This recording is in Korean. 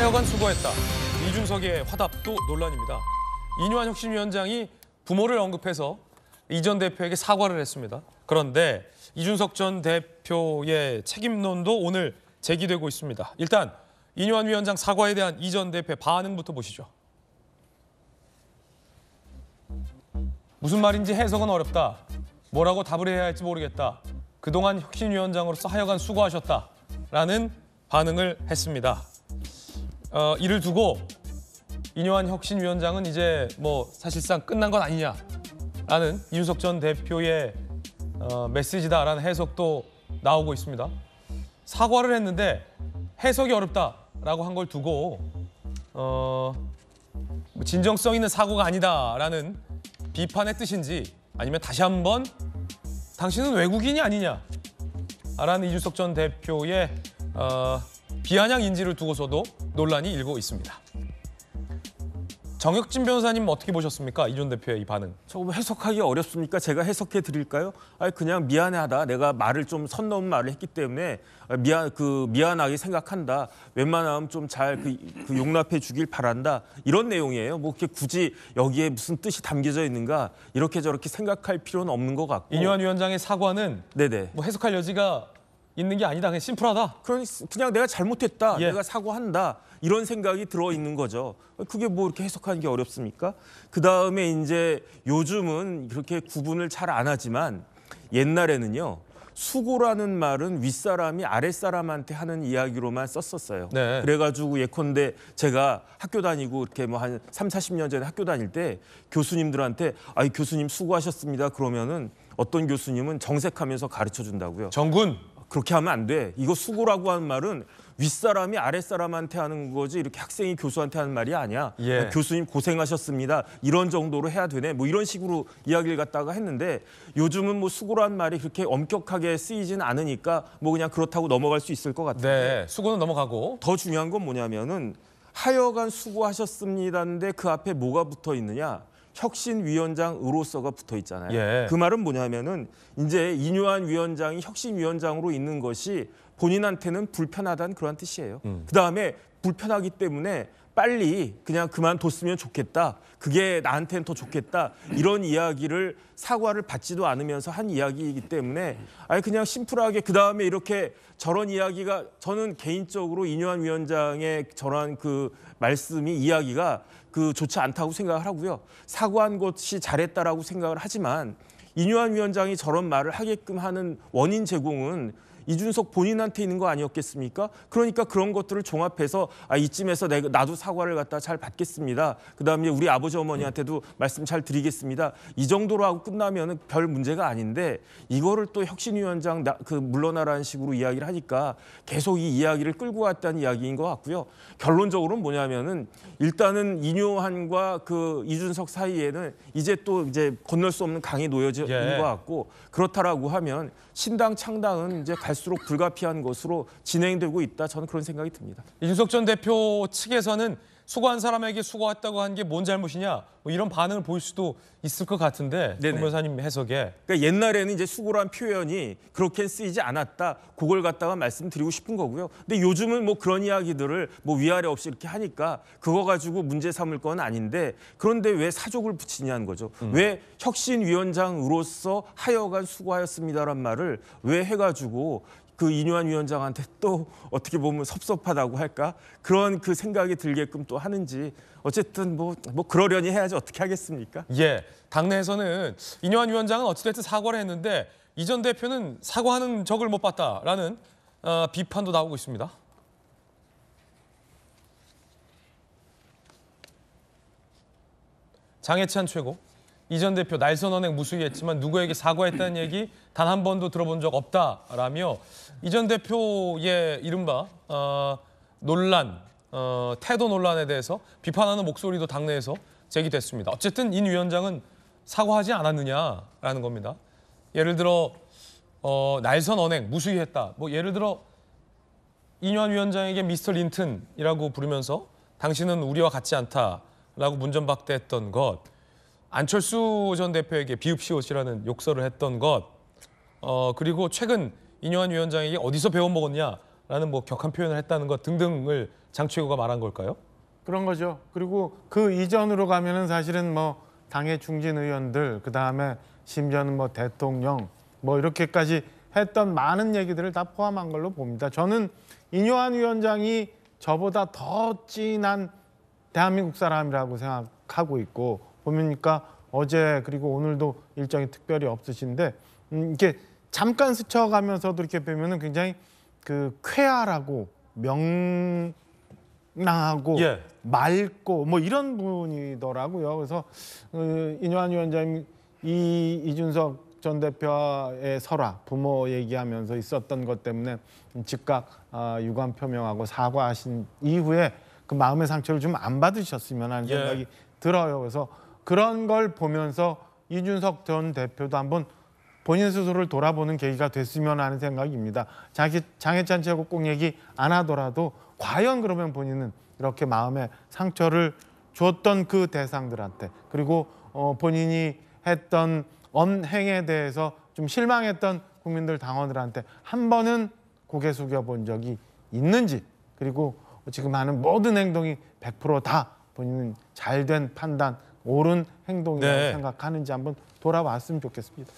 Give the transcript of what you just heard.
하여간 수고했다. 이준석의 화답도 논란입니다. 이뇨한 혁신위원장이 부모를 언급해서 이전 대표에게 사과를 했습니다. 그런데 이준석 전 대표의 책임론도 오늘 제기되고 있습니다. 일단 이뇨한 위원장 사과에 대한 이전대표 반응부터 보시죠. 무슨 말인지 해석은 어렵다. 뭐라고 답을 해야 할지 모르겠다. 그동안 혁신위원장으로서 하여간 수고하셨다. 라는 반응을 했습니다. 어, 이를 두고 이뇨한 혁신위원장은 이제 뭐 사실상 끝난 건 아니냐라는 이준석 전 대표의 어, 메시지다라는 해석도 나오고 있습니다. 사과를 했는데 해석이 어렵다라고 한 걸 두고 어, 뭐 진정성 있는 사고가 아니다라는 비판의 뜻인지 아니면 다시 한번 당신은 외국인이 아니냐라는 이준석 전 대표의 어, 비아냥 인지를 두고서도 논란이 일고 있습니다. 정혁진 변호사님 어떻게 보셨습니까? 이준 대표의 이 반응. 조금 해석하기 어렵습니까? 제가 해석해 드릴까요? 아 그냥 미안하다. 내가 말을 좀 선 넘은 말을 했기 때문에 미안 그 미안하게 생각한다. 웬만하면 좀 잘그 그 용납해 주길 바란다. 이런 내용이에요. 뭐 그렇게 굳이 여기에 무슨 뜻이 담겨져 있는가 이렇게 저렇게 생각할 필요는 없는 것 같고. 이뇨한 위원장의 사과는 네네. 뭐 해석할 여지가 있는 게 아니다. 그냥 심플하다. 그런 그냥 내가 잘못했다. 예. 내가 사고한다. 이런 생각이 들어 있는 거죠. 그게 뭐 이렇게 해석하는 게 어렵습니까? 그다음에 이제 요즘은 그렇게 구분을 잘 안 하지만 옛날에는요. 수고라는 말은 윗사람이 아랫사람한테 하는 이야기로만 썼었어요. 네. 그래가지고 예컨대 제가 학교 다니고 이렇게 뭐 한 삼 사십 년 전에 학교 다닐 때 교수님들한테 아이 교수님 수고하셨습니다. 그러면은 어떤 교수님은 정색하면서 가르쳐 준다고요. 정군. 그렇게 하면 안 돼. 이거 수고라고 하는 말은 윗사람이 아랫사람한테 하는 거지 이렇게 학생이 교수한테 하는 말이 아니야. 예. 그러니까 교수님 고생하셨습니다. 이런 정도로 해야 되네. 뭐 이런 식으로 이야기를 갖다가 했는데 요즘은 뭐수고라는 말이 그렇게 엄격하게 쓰이진 않으니까 뭐 그냥 그렇다고 넘어갈 수 있을 것 같은데. 네, 수고는 넘어가고. 더 중요한 건 뭐냐면은 하여간 수고하셨습니다인데 그 앞에 뭐가 붙어 있느냐. 혁신위원장으로서가 붙어 있잖아요. 예. 그 말은 뭐냐면은 이제 이뇨한 위원장이 혁신위원장으로 있는 것이 본인한테는 불편하다는 그런 뜻이에요. 음. 그 다음에 불편하기 때문에 빨리 그냥 그만뒀으면 좋겠다. 그게 나한테는 더 좋겠다. 이런 이야기를 사과를 받지도 않으면서 한 이야기이기 때문에 아니 그냥 심플하게 그다음에 이렇게 저런 이야기가 저는 개인적으로 이뇨한 위원장의 저런 그 말씀이 이야기가 그 좋지 않다고 생각을 하고요. 사과한 것이 잘했다라고 생각을 하지만 이뇨한 위원장이 저런 말을 하게끔 하는 원인 제공은 이준석 본인한테 있는 거 아니었겠습니까? 그러니까 그런 것들을 종합해서 아, 이쯤에서 내, 가 나도 사과를 갖다 잘 받겠습니다. 그다음에 우리 아버지 어머니한테도 말씀 잘 드리겠습니다. 이 정도로 하고 끝나면 별 문제가 아닌데 이거를 또 혁신위원장 나, 그 물러나라는 식으로 이야기를 하니까 계속 이 이야기를 끌고 왔다는 이야기인 것 같고요. 결론적으로는 뭐냐면은 일단은 이뇨한과 그 이준석 사이에는 이제 또 이제 건널 수 없는 강이 놓여져 있는 예. 것 같고 그렇다라고 하면 신당 창당은 이제 갈 갈수록 불가피한 것으로 진행되고 있다. 저는 그런 생각이 듭니다. 이준석 전 대표 측에서는 수고한 사람에게 수고했다고 한 게 뭔 잘못이냐 뭐 이런 반응을 보일 수도 있을 것 같은데 네 변호사님 해석에 그러니까 옛날에는 이제 수고란 표현이 그렇게 쓰이지 않았다 그걸 갖다가 말씀드리고 싶은 거고요 근데 요즘은 뭐 그런 이야기들을 뭐 위아래 없이 이렇게 하니까 그거 가지고 문제 삼을 건 아닌데 그런데 왜 사족을 붙이냐는 거죠 음. 왜 혁신위원장으로서 하여간 수고하였습니다란 말을 왜 해가지고 그 이뇨한 위원장한테 또 어떻게 보면 섭섭하다고 할까 그런 그 생각이 들게끔 또 하는지 어쨌든 뭐뭐 뭐 그러려니 해야지 어떻게 하겠습니까? 예, 당내에서는 이뇨한 위원장은 어찌됐든 사과를 했는데 이전 대표는 사과하는 적을 못 봤다라는 어, 비판도 나오고 있습니다. 장해찬 최고. 이전 대표 날선 언행 무수히했지만 누구에게 사과했다는 얘기 단 한 번도 들어본 적 없다라며 이전 대표의 이른바 어, 논란, 어, 태도 논란에 대해서 비판하는 목소리도 당내에서 제기됐습니다. 어쨌든 인 위원장은 사과하지 않았느냐라는 겁니다. 예를 들어 어, 날선 언행 무수히했다. 뭐 예를 들어 이현 위원장에게 미스터 린튼이라고 부르면서 당신은 우리와 같지 않다라고 문전박대했던 것. 안철수 전 대표에게 비읍시옷이라는 욕설을 했던 것, 어, 그리고 최근 인요한 위원장에게 어디서 배워먹었냐라는 뭐 격한 표현을 했다는 것 등등을 장치고가 말한 걸까요? 그런 거죠. 그리고 그 이전으로 가면은 사실은 뭐 당의 중진 의원들, 그 다음에 심지어는 뭐 대통령, 뭐 이렇게까지 했던 많은 얘기들을 다 포함한 걸로 봅니다. 저는 인요한 위원장이 저보다 더 진한 대한민국 사람이라고 생각하고 있고 보니까 어제 그리고 오늘도 일정이 특별히 없으신데 음, 이렇게 잠깐 스쳐가면서도 이렇게 보면은 굉장히 그 쾌활하고 명랑하고 예. 맑고 뭐 이런 분이더라고요. 그래서 그 어, 인효한 위원장님 이 이준석 전 대표의 설화 부모 얘기하면서 있었던 것 때문에 즉각 어, 유감 표명하고 사과하신 이후에 그 마음의 상처를 좀 안 받으셨으면 하는 예. 생각이 들어요. 그래서 그런 걸 보면서 이준석 전 대표도 한 번 본인 스스로를 돌아보는 계기가 됐으면 하는 생각입니다. 자기 장해찬 씨고꼭 얘기 안 하더라도 과연 그러면 본인은 이렇게 마음에 상처를 줬던 그 대상들한테 그리고 어, 본인이 했던 언행에 대해서 좀 실망했던 국민들 당원들한테 한 번은 고개 숙여본 적이 있는지 그리고 지금 하는 모든 행동이 100%다 본인은 잘된 판단 옳은 행동이라고 네. 생각하는지 한번 돌아왔으면 좋겠습니다.